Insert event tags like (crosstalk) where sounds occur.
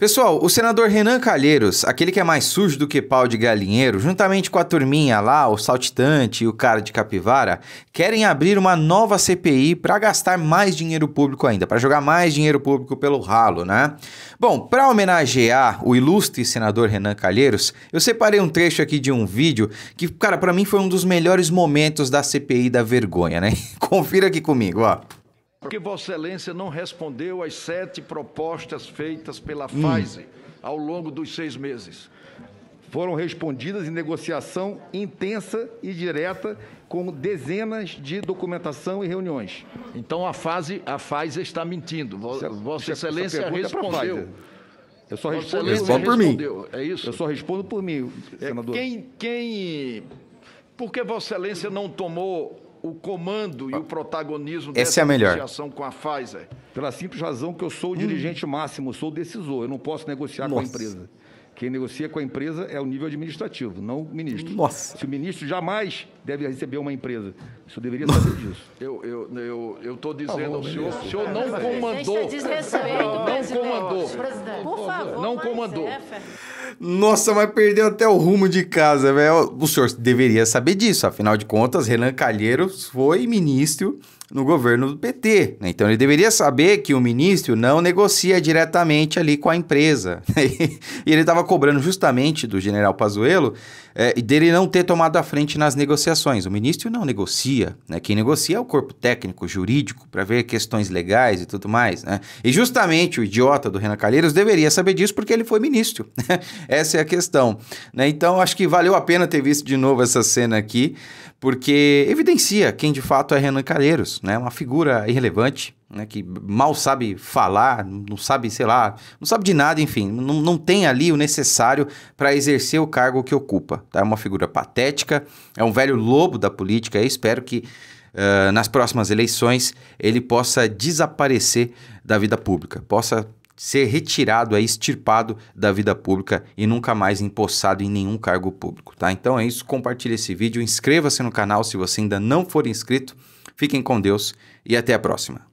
Pessoal, o senador Renan Calheiros, aquele que é mais sujo do que pau de galinheiro, juntamente com a turminha lá, o saltitante e o cara de capivara, querem abrir uma nova CPI para gastar mais dinheiro público ainda, para jogar mais dinheiro público pelo ralo, né? Bom, para homenagear o ilustre senador Renan Calheiros, eu separei um trecho aqui de um vídeo que, cara, para mim foi um dos melhores momentos da CPI da vergonha, né? (laughs) Confira aqui comigo, ó porque Vossa Excelência não respondeu às sete propostas feitas pela hum. FASE ao longo dos seis meses? Foram respondidas em negociação intensa e direta com dezenas de documentação e reuniões. Então a fase a FASE está mentindo. É, Vossa é Excelência é respondeu. Eu só respondo, respondo por mim. É isso? Eu só respondo por mim, senador. quem, quem... Por que Vossa Excelência não tomou o comando e o protagonismo Essa dessa é negociação com a Pfizer? Pela simples razão que eu sou o hum. dirigente hum. máximo, sou o decisor, eu não posso negociar Nossa. com a empresa. Quem negocia com a empresa é o nível administrativo, não o ministro. Nossa. Se o ministro jamais deve receber uma empresa, o senhor deveria saber (laughs) disso. Eu estou eu, eu, eu dizendo tá ao senhor, o senhor não comandou. Não comandou. Por favor. Não comandou. É Nossa, mas perdeu até o rumo de casa, velho. O senhor deveria saber disso, afinal de contas, Renan Calheiros foi ministro no governo do PT. Né? Então ele deveria saber que o ministro não negocia diretamente ali com a empresa. (laughs) e ele estava cobrando justamente do general Pazuello é, dele não ter tomado a frente nas negociações. O ministro não negocia, né? Quem negocia é o corpo técnico, jurídico, para ver questões legais e tudo mais, né? E justamente o idiota do Renan Calheiros deveria saber disso porque ele foi ministro. (laughs) Né? essa é a questão, né? Então acho que valeu a pena ter visto de novo essa cena aqui, porque evidencia quem de fato é Renan Calheiros, né? Uma figura irrelevante, né, que mal sabe falar, não sabe, sei lá, não sabe de nada, enfim, não, não tem ali o necessário para exercer o cargo que ocupa. Tá? É uma figura patética, é um velho lobo da política e espero que uh, nas próximas eleições ele possa desaparecer da vida pública, possa ser retirado, é extirpado da vida pública e nunca mais empossado em nenhum cargo público, tá? Então é isso, compartilhe esse vídeo, inscreva-se no canal se você ainda não for inscrito. Fiquem com Deus e até a próxima.